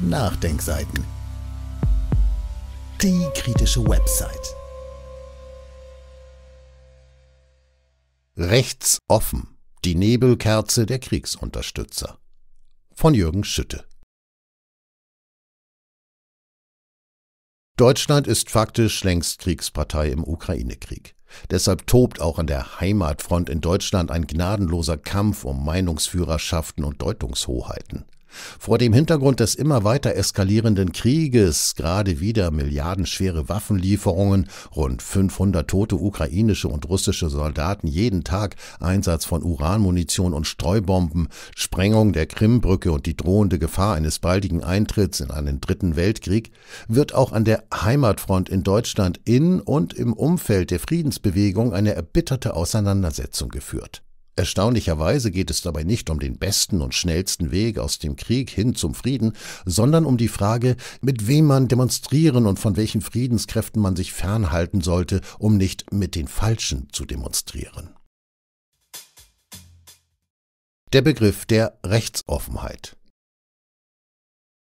Nachdenkseiten. Die kritische Website. Rechts offen. Die Nebelkerze der Kriegsunterstützer. Von Jürgen Schütte. Deutschland ist faktisch längst Kriegspartei im Ukraine-Krieg. Deshalb tobt auch an der Heimatfront in Deutschland ein gnadenloser Kampf um Meinungsführerschaften und Deutungshoheiten. Vor dem Hintergrund des immer weiter eskalierenden Krieges, gerade wieder milliardenschwere Waffenlieferungen, rund 500 tote ukrainische und russische Soldaten jeden Tag, Einsatz von Uranmunition und Streubomben, Sprengung der Krimbrücke und die drohende Gefahr eines baldigen Eintritts in einen dritten Weltkrieg, wird auch an der Heimatfront in Deutschland in und im Umfeld der Friedensbewegung eine erbitterte Auseinandersetzung geführt. Erstaunlicherweise geht es dabei nicht um den besten und schnellsten Weg aus dem Krieg hin zum Frieden, sondern um die Frage, mit wem man demonstrieren und von welchen Friedenskräften man sich fernhalten sollte, um nicht mit den Falschen zu demonstrieren. Der Begriff der Rechtsoffenheit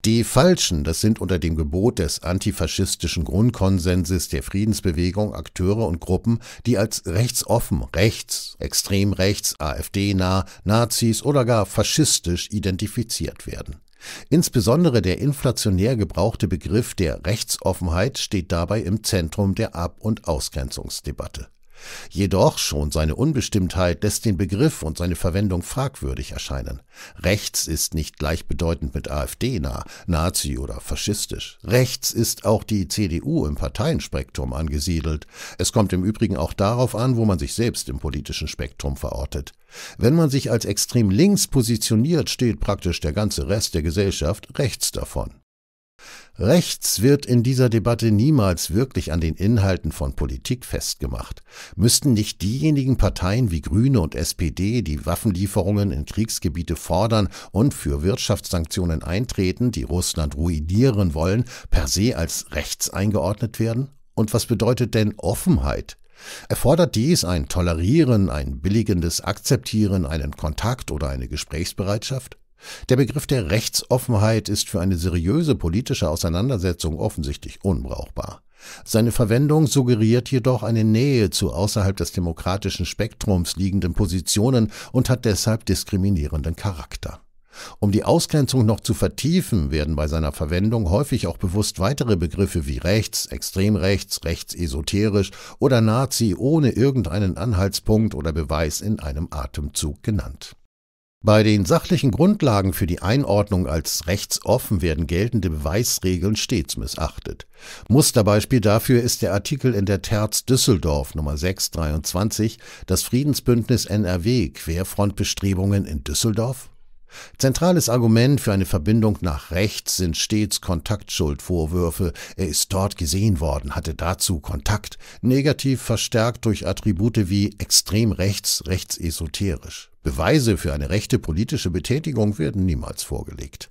die Falschen, das sind unter dem Gebot des antifaschistischen Grundkonsenses der Friedensbewegung Akteure und Gruppen, die als rechtsoffen, rechts, extrem rechts, AfD-nah, Nazis oder gar faschistisch identifiziert werden. Insbesondere der inflationär gebrauchte Begriff der Rechtsoffenheit steht dabei im Zentrum der Ab- und Ausgrenzungsdebatte Jedoch schon seine Unbestimmtheit lässt den Begriff und seine Verwendung fragwürdig erscheinen. Rechts ist nicht gleichbedeutend mit AfD nah, Nazi oder faschistisch. Rechts ist auch die CDU im Parteienspektrum angesiedelt. Es kommt im Übrigen auch darauf an, wo man sich selbst im politischen Spektrum verortet. Wenn man sich als extrem links positioniert, steht praktisch der ganze Rest der Gesellschaft rechts davon. Rechts wird in dieser Debatte niemals wirklich an den Inhalten von Politik festgemacht. Müssten nicht diejenigen Parteien wie Grüne und SPD, die Waffenlieferungen in Kriegsgebiete fordern und für Wirtschaftssanktionen eintreten, die Russland ruinieren wollen, per se als rechts eingeordnet werden? Und was bedeutet denn Offenheit? Erfordert dies ein Tolerieren, ein billigendes Akzeptieren, einen Kontakt oder eine Gesprächsbereitschaft? Der Begriff der Rechtsoffenheit ist für eine seriöse politische Auseinandersetzung offensichtlich unbrauchbar. Seine Verwendung suggeriert jedoch eine Nähe zu außerhalb des demokratischen Spektrums liegenden Positionen und hat deshalb diskriminierenden Charakter. Um die Ausgrenzung noch zu vertiefen, werden bei seiner Verwendung häufig auch bewusst weitere Begriffe wie rechts, extrem rechts, rechtsesoterisch oder Nazi ohne irgendeinen Anhaltspunkt oder Beweis in einem Atemzug genannt. Bei den sachlichen Grundlagen für die Einordnung als rechtsoffen werden geltende Beweisregeln stets missachtet. Musterbeispiel dafür ist der Artikel in der Terz Düsseldorf Nummer 623, das Friedensbündnis NRW Querfrontbestrebungen in Düsseldorf Zentrales Argument für eine Verbindung nach rechts sind stets Kontaktschuldvorwürfe. Er ist dort gesehen worden, hatte dazu Kontakt, negativ verstärkt durch Attribute wie extrem rechts, rechtsesoterisch. Beweise für eine rechte politische Betätigung werden niemals vorgelegt.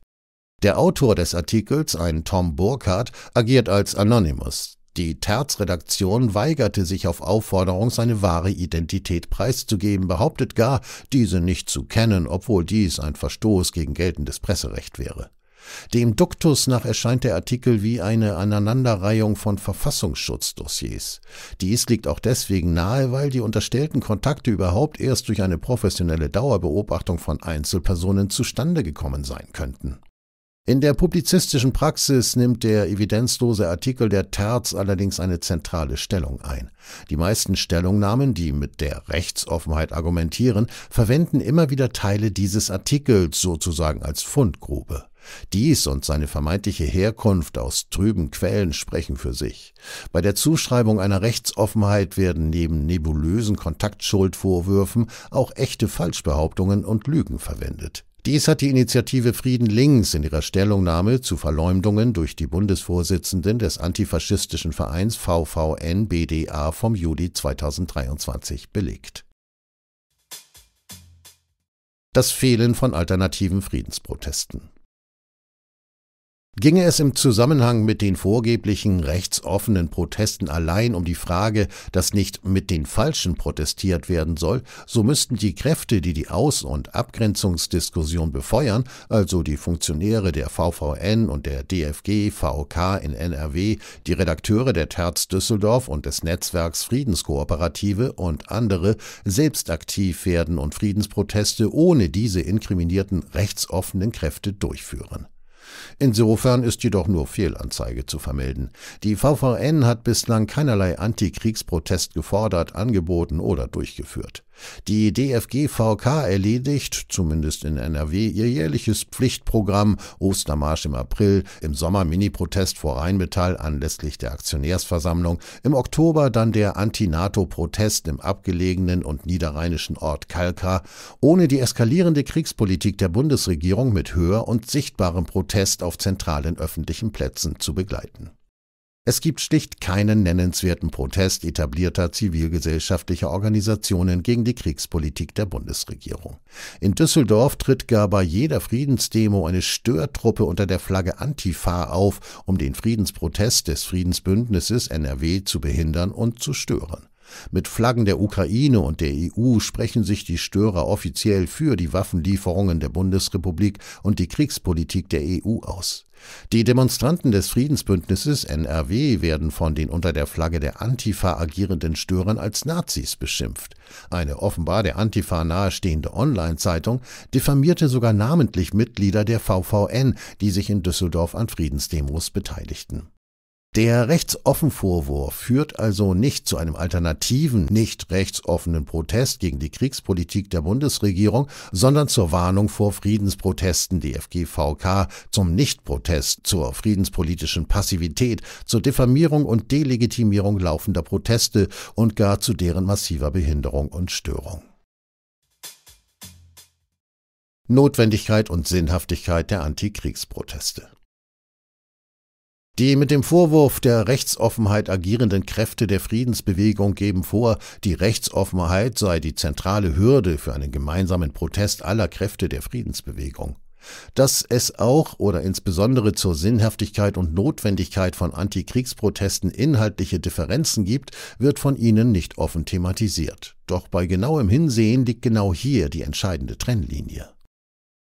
Der Autor des Artikels, ein Tom Burkhardt, agiert als Anonymous. Die terz redaktion weigerte sich auf Aufforderung, seine wahre Identität preiszugeben, behauptet gar, diese nicht zu kennen, obwohl dies ein Verstoß gegen geltendes Presserecht wäre. Dem Duktus nach erscheint der Artikel wie eine Aneinanderreihung von Verfassungsschutzdossiers. Dies liegt auch deswegen nahe, weil die unterstellten Kontakte überhaupt erst durch eine professionelle Dauerbeobachtung von Einzelpersonen zustande gekommen sein könnten. In der publizistischen Praxis nimmt der evidenzlose Artikel der Terz allerdings eine zentrale Stellung ein. Die meisten Stellungnahmen, die mit der Rechtsoffenheit argumentieren, verwenden immer wieder Teile dieses Artikels sozusagen als Fundgrube. Dies und seine vermeintliche Herkunft aus trüben Quellen sprechen für sich. Bei der Zuschreibung einer Rechtsoffenheit werden neben nebulösen Kontaktschuldvorwürfen auch echte Falschbehauptungen und Lügen verwendet. Dies hat die Initiative Frieden Links in ihrer Stellungnahme zu Verleumdungen durch die Bundesvorsitzenden des antifaschistischen Vereins VVN-BDA vom Juli 2023 belegt. Das Fehlen von alternativen Friedensprotesten Ginge es im Zusammenhang mit den vorgeblichen rechtsoffenen Protesten allein um die Frage, dass nicht mit den Falschen protestiert werden soll, so müssten die Kräfte, die die Aus- und Abgrenzungsdiskussion befeuern, also die Funktionäre der VVN und der DFG, VK in NRW, die Redakteure der Terz Düsseldorf und des Netzwerks Friedenskooperative und andere, selbst aktiv werden und Friedensproteste ohne diese inkriminierten rechtsoffenen Kräfte durchführen. Insofern ist jedoch nur Fehlanzeige zu vermelden. Die VVN hat bislang keinerlei Antikriegsprotest gefordert, angeboten oder durchgeführt. Die DFGVK erledigt, zumindest in NRW, ihr jährliches Pflichtprogramm Ostermarsch im April, im Sommer Mini-Protest vor Rheinmetall anlässlich der Aktionärsversammlung, im Oktober dann der Anti-NATO-Protest im abgelegenen und niederrheinischen Ort Kalka, ohne die eskalierende Kriegspolitik der Bundesregierung mit höher und sichtbarem Protest auf zentralen öffentlichen Plätzen zu begleiten. Es gibt schlicht keinen nennenswerten Protest etablierter zivilgesellschaftlicher Organisationen gegen die Kriegspolitik der Bundesregierung. In Düsseldorf tritt gar bei jeder Friedensdemo eine Störtruppe unter der Flagge Antifa auf, um den Friedensprotest des Friedensbündnisses NRW zu behindern und zu stören. Mit Flaggen der Ukraine und der EU sprechen sich die Störer offiziell für die Waffenlieferungen der Bundesrepublik und die Kriegspolitik der EU aus. Die Demonstranten des Friedensbündnisses NRW werden von den unter der Flagge der Antifa agierenden Störern als Nazis beschimpft. Eine offenbar der Antifa nahestehende Online-Zeitung diffamierte sogar namentlich Mitglieder der VVN, die sich in Düsseldorf an Friedensdemos beteiligten. Der rechtsoffen Vorwurf führt also nicht zu einem alternativen, nicht rechtsoffenen Protest gegen die Kriegspolitik der Bundesregierung, sondern zur Warnung vor Friedensprotesten DFGVK, zum Nichtprotest, zur friedenspolitischen Passivität, zur Diffamierung und Delegitimierung laufender Proteste und gar zu deren massiver Behinderung und Störung. Notwendigkeit und Sinnhaftigkeit der Antikriegsproteste. Die mit dem Vorwurf der Rechtsoffenheit agierenden Kräfte der Friedensbewegung geben vor, die Rechtsoffenheit sei die zentrale Hürde für einen gemeinsamen Protest aller Kräfte der Friedensbewegung. Dass es auch oder insbesondere zur Sinnhaftigkeit und Notwendigkeit von Antikriegsprotesten inhaltliche Differenzen gibt, wird von ihnen nicht offen thematisiert. Doch bei genauem Hinsehen liegt genau hier die entscheidende Trennlinie.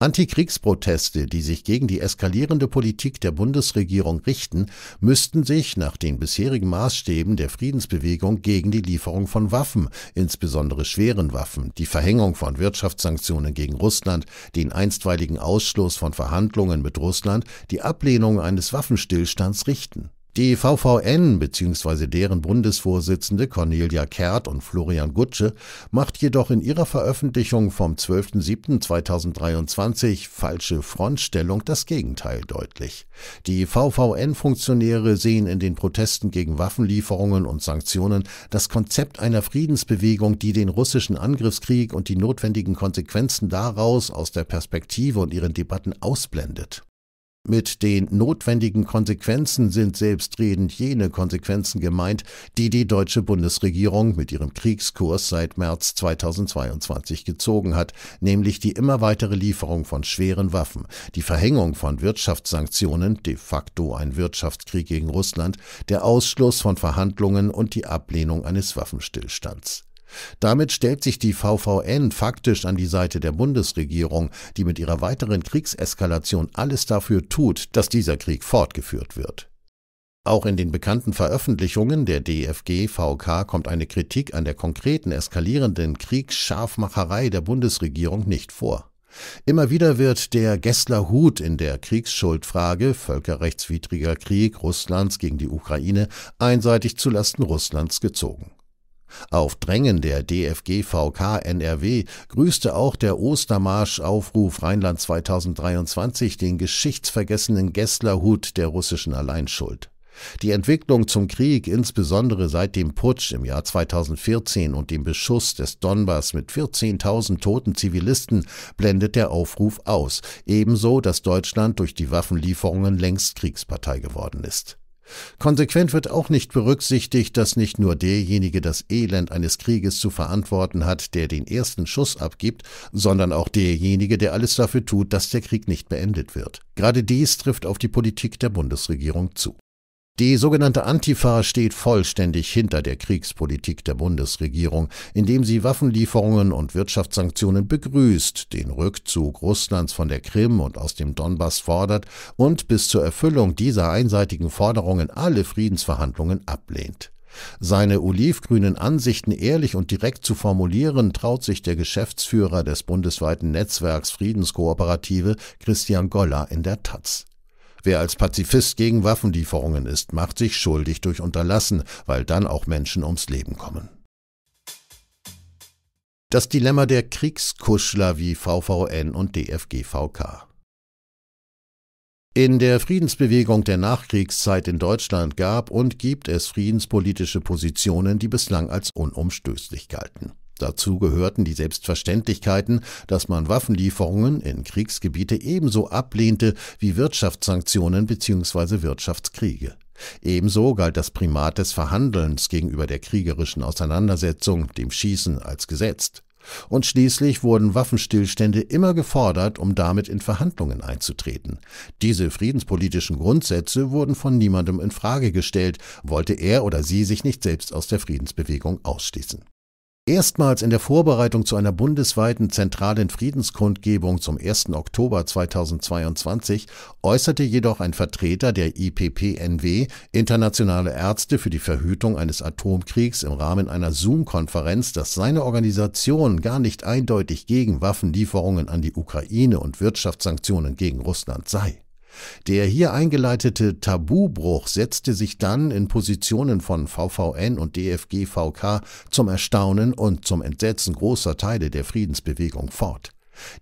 Antikriegsproteste, die sich gegen die eskalierende Politik der Bundesregierung richten, müssten sich nach den bisherigen Maßstäben der Friedensbewegung gegen die Lieferung von Waffen, insbesondere schweren Waffen, die Verhängung von Wirtschaftssanktionen gegen Russland, den einstweiligen Ausschluss von Verhandlungen mit Russland, die Ablehnung eines Waffenstillstands richten die VVN bzw. deren Bundesvorsitzende Cornelia Kehrt und Florian Gutsche macht jedoch in ihrer Veröffentlichung vom 12.07.2023 falsche Frontstellung das Gegenteil deutlich. Die VVN-Funktionäre sehen in den Protesten gegen Waffenlieferungen und Sanktionen das Konzept einer Friedensbewegung, die den russischen Angriffskrieg und die notwendigen Konsequenzen daraus aus der Perspektive und ihren Debatten ausblendet. Mit den notwendigen Konsequenzen sind selbstredend jene Konsequenzen gemeint, die die deutsche Bundesregierung mit ihrem Kriegskurs seit März 2022 gezogen hat, nämlich die immer weitere Lieferung von schweren Waffen, die Verhängung von Wirtschaftssanktionen, de facto ein Wirtschaftskrieg gegen Russland, der Ausschluss von Verhandlungen und die Ablehnung eines Waffenstillstands. Damit stellt sich die VVN faktisch an die Seite der Bundesregierung, die mit ihrer weiteren Kriegseskalation alles dafür tut, dass dieser Krieg fortgeführt wird. Auch in den bekannten Veröffentlichungen der DFG VK kommt eine Kritik an der konkreten eskalierenden Kriegsscharfmacherei der Bundesregierung nicht vor. Immer wieder wird der Gessler Hut in der Kriegsschuldfrage völkerrechtswidriger Krieg Russlands gegen die Ukraine einseitig zulasten Russlands gezogen. Auf Drängen der DFGVK NRW grüßte auch der Ostermarsch-Aufruf Rheinland 2023 den geschichtsvergessenen Gesslerhut der russischen Alleinschuld. Die Entwicklung zum Krieg, insbesondere seit dem Putsch im Jahr 2014 und dem Beschuss des Donbass mit 14.000 toten Zivilisten, blendet der Aufruf aus, ebenso dass Deutschland durch die Waffenlieferungen längst Kriegspartei geworden ist. Konsequent wird auch nicht berücksichtigt, dass nicht nur derjenige das Elend eines Krieges zu verantworten hat, der den ersten Schuss abgibt, sondern auch derjenige, der alles dafür tut, dass der Krieg nicht beendet wird. Gerade dies trifft auf die Politik der Bundesregierung zu die sogenannte Antifa steht vollständig hinter der Kriegspolitik der Bundesregierung, indem sie Waffenlieferungen und Wirtschaftssanktionen begrüßt, den Rückzug Russlands von der Krim und aus dem Donbass fordert und bis zur Erfüllung dieser einseitigen Forderungen alle Friedensverhandlungen ablehnt. Seine olivgrünen Ansichten ehrlich und direkt zu formulieren, traut sich der Geschäftsführer des bundesweiten Netzwerks Friedenskooperative Christian Goller in der Taz. Wer als Pazifist gegen Waffenlieferungen ist, macht sich schuldig durch Unterlassen, weil dann auch Menschen ums Leben kommen. Das Dilemma der Kriegskuschler wie VVN und DFGVK. In der Friedensbewegung der Nachkriegszeit in Deutschland gab und gibt es friedenspolitische Positionen, die bislang als unumstößlich galten. Dazu gehörten die Selbstverständlichkeiten, dass man Waffenlieferungen in Kriegsgebiete ebenso ablehnte wie Wirtschaftssanktionen bzw. Wirtschaftskriege. Ebenso galt das Primat des Verhandelns gegenüber der kriegerischen Auseinandersetzung, dem Schießen, als gesetzt. Und schließlich wurden Waffenstillstände immer gefordert, um damit in Verhandlungen einzutreten. Diese friedenspolitischen Grundsätze wurden von niemandem in Frage gestellt, wollte er oder sie sich nicht selbst aus der Friedensbewegung ausschließen. Erstmals in der Vorbereitung zu einer bundesweiten zentralen Friedenskundgebung zum 1. Oktober 2022 äußerte jedoch ein Vertreter der IPPNW, Internationale Ärzte für die Verhütung eines Atomkriegs, im Rahmen einer Zoom-Konferenz, dass seine Organisation gar nicht eindeutig gegen Waffenlieferungen an die Ukraine und Wirtschaftssanktionen gegen Russland sei. Der hier eingeleitete Tabubruch setzte sich dann in Positionen von VVN und DFGVK zum Erstaunen und zum Entsetzen großer Teile der Friedensbewegung fort.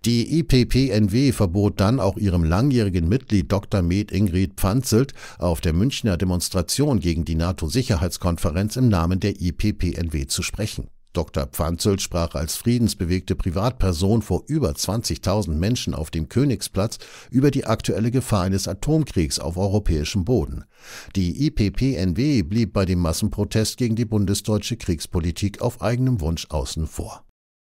Die IPPNW verbot dann auch ihrem langjährigen Mitglied Dr. Med Ingrid Pfanzelt auf der Münchner Demonstration gegen die NATO-Sicherheitskonferenz im Namen der IPPNW zu sprechen. Dr. Pfanzel sprach als friedensbewegte Privatperson vor über 20.000 Menschen auf dem Königsplatz über die aktuelle Gefahr eines Atomkriegs auf europäischem Boden. Die IPPNW blieb bei dem Massenprotest gegen die bundesdeutsche Kriegspolitik auf eigenem Wunsch außen vor.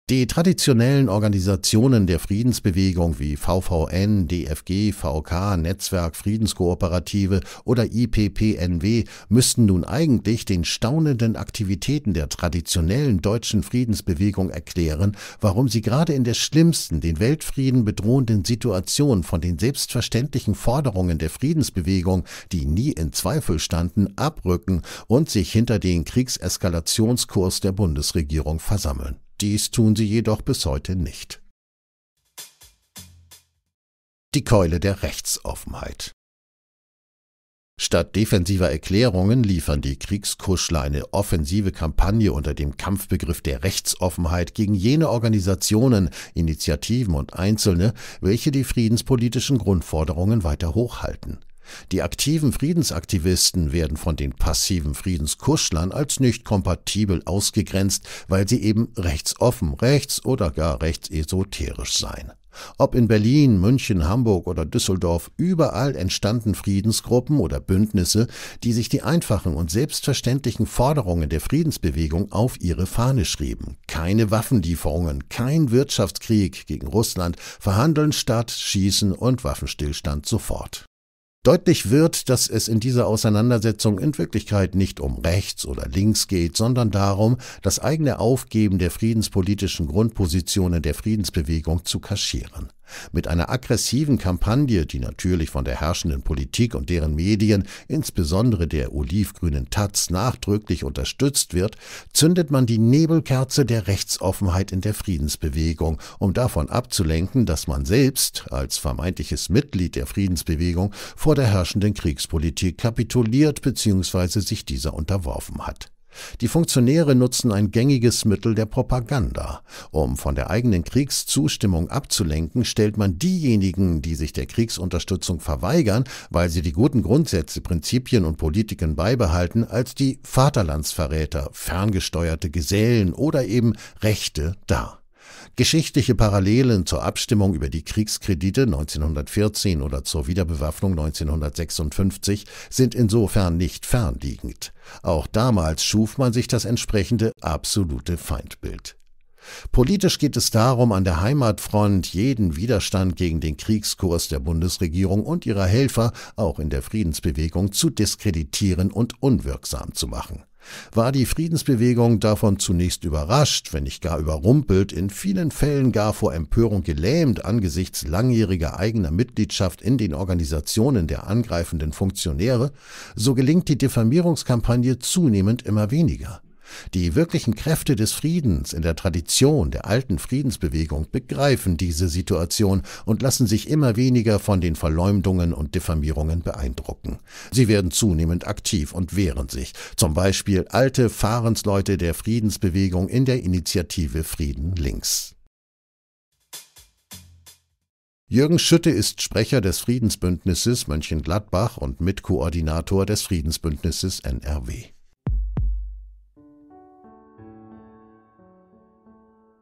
Die traditionellen Organisationen der Friedensbewegung wie VVN, DFG, VK, Netzwerk Friedenskooperative oder IPPNW müssten nun eigentlich den staunenden Aktivitäten der traditionellen deutschen Friedensbewegung erklären, warum sie gerade in der schlimmsten, den Weltfrieden bedrohenden Situation von den selbstverständlichen Forderungen der Friedensbewegung, die nie in Zweifel standen, abrücken und sich hinter den Kriegseskalationskurs der Bundesregierung versammeln. Dies tun sie jedoch bis heute nicht. Die Keule der Rechtsoffenheit Statt defensiver Erklärungen liefern die Kriegskuschler eine offensive Kampagne unter dem Kampfbegriff der Rechtsoffenheit gegen jene Organisationen, Initiativen und Einzelne, welche die friedenspolitischen Grundforderungen weiter hochhalten. Die aktiven Friedensaktivisten werden von den passiven Friedenskuschlern als nicht kompatibel ausgegrenzt, weil sie eben rechtsoffen, rechts- oder gar rechtsesoterisch seien. Ob in Berlin, München, Hamburg oder Düsseldorf, überall entstanden Friedensgruppen oder Bündnisse, die sich die einfachen und selbstverständlichen Forderungen der Friedensbewegung auf ihre Fahne schrieben. Keine Waffenlieferungen, kein Wirtschaftskrieg gegen Russland, Verhandeln statt Schießen und Waffenstillstand sofort. Deutlich wird, dass es in dieser Auseinandersetzung in Wirklichkeit nicht um rechts oder links geht, sondern darum, das eigene Aufgeben der friedenspolitischen Grundpositionen der Friedensbewegung zu kaschieren. Mit einer aggressiven Kampagne, die natürlich von der herrschenden Politik und deren Medien, insbesondere der olivgrünen Taz, nachdrücklich unterstützt wird, zündet man die Nebelkerze der Rechtsoffenheit in der Friedensbewegung, um davon abzulenken, dass man selbst, als vermeintliches Mitglied der Friedensbewegung, vor der herrschenden Kriegspolitik kapituliert bzw. sich dieser unterworfen hat. Die Funktionäre nutzen ein gängiges Mittel der Propaganda. Um von der eigenen Kriegszustimmung abzulenken, stellt man diejenigen, die sich der Kriegsunterstützung verweigern, weil sie die guten Grundsätze, Prinzipien und Politiken beibehalten, als die Vaterlandsverräter, ferngesteuerte Gesellen oder eben Rechte dar. Geschichtliche Parallelen zur Abstimmung über die Kriegskredite 1914 oder zur Wiederbewaffnung 1956 sind insofern nicht fernliegend. Auch damals schuf man sich das entsprechende absolute Feindbild. Politisch geht es darum, an der Heimatfront jeden Widerstand gegen den Kriegskurs der Bundesregierung und ihrer Helfer, auch in der Friedensbewegung, zu diskreditieren und unwirksam zu machen war die Friedensbewegung davon zunächst überrascht, wenn nicht gar überrumpelt, in vielen Fällen gar vor Empörung gelähmt angesichts langjähriger eigener Mitgliedschaft in den Organisationen der angreifenden Funktionäre, so gelingt die Diffamierungskampagne zunehmend immer weniger. Die wirklichen Kräfte des Friedens in der Tradition der alten Friedensbewegung begreifen diese Situation und lassen sich immer weniger von den Verleumdungen und Diffamierungen beeindrucken. Sie werden zunehmend aktiv und wehren sich, zum Beispiel alte Fahrensleute der Friedensbewegung in der Initiative Frieden links. Jürgen Schütte ist Sprecher des Friedensbündnisses Mönchengladbach und Mitkoordinator des Friedensbündnisses NRW.